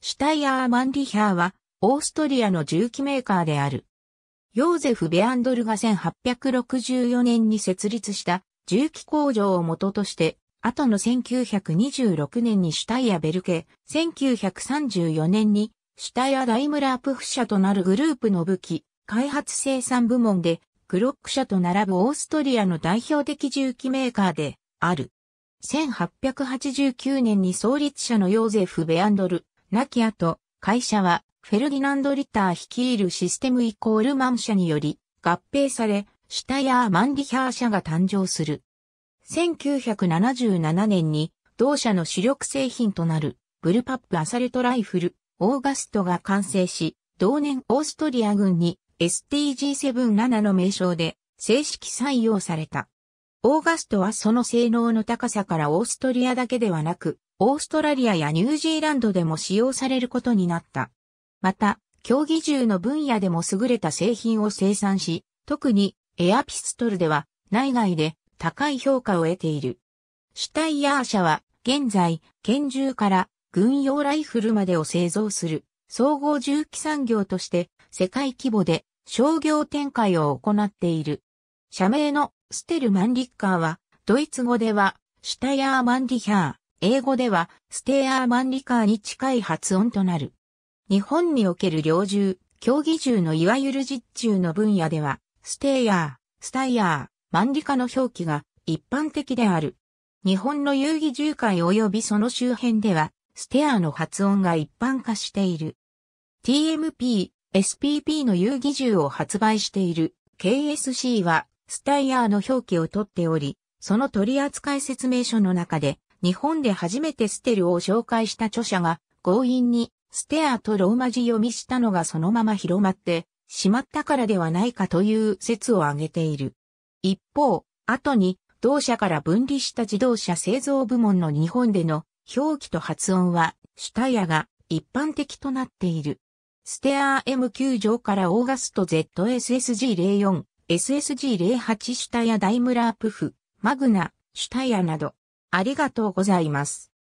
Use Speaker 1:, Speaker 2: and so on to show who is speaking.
Speaker 1: シュタイアー・マンリヒャーは、オーストリアの重機メーカーである。ヨーゼフ・ベアンドルが1864年に設立した重機工場を元として、後の1926年にシュタイア・ベルケ、1934年にシュタイア・ダイムラープフ社となるグループの武器、開発生産部門で、クロック社と並ぶオーストリアの代表的重機メーカーである。1889年に創立者のヨーゼフ・ベアンドル、亡き後、会社はフェルディナンド・リター率いるシステムイコールマン社により合併され、シュタヤー・マンリヒャー社が誕生する。1977年に同社の主力製品となるブルパップアサルトライフル、オーガストが完成し、同年オーストリア軍に STG77 の名称で正式採用された。オーガストはその性能の高さからオーストリアだけではなく、オーストラリアやニュージーランドでも使用されることになった。また、競技銃の分野でも優れた製品を生産し、特にエアピストルでは内外で高い評価を得ている。シュタイヤー社は現在、拳銃から軍用ライフルまでを製造する総合銃器産業として世界規模で商業展開を行っている。社名のステルマンリッカーはドイツ語ではシュタイヤーマンリヒャー英語ではステアーマンリカーに近い発音となる。日本における猟銃、競技銃のいわゆる実銃の分野では、ステアー、スタイアー、マンリカの表記が一般的である。日本の遊戯銃界及びその周辺では、ステアーの発音が一般化している。TMP、SPP の遊戯銃を発売している KSC は、スタイヤーの表記をとっており、その取扱説明書の中で、日本で初めてステルを紹介した著者が強引にステアとローマ字読みしたのがそのまま広まってしまったからではないかという説を挙げている。一方、後に同社から分離した自動車製造部門の日本での表記と発音はシュタイヤが一般的となっている。ステアー M9 上からオーガスト ZSSG04、SSG08 シュタイヤダイムラープフ、マグナ、シュタイヤなど、ありがとうございます。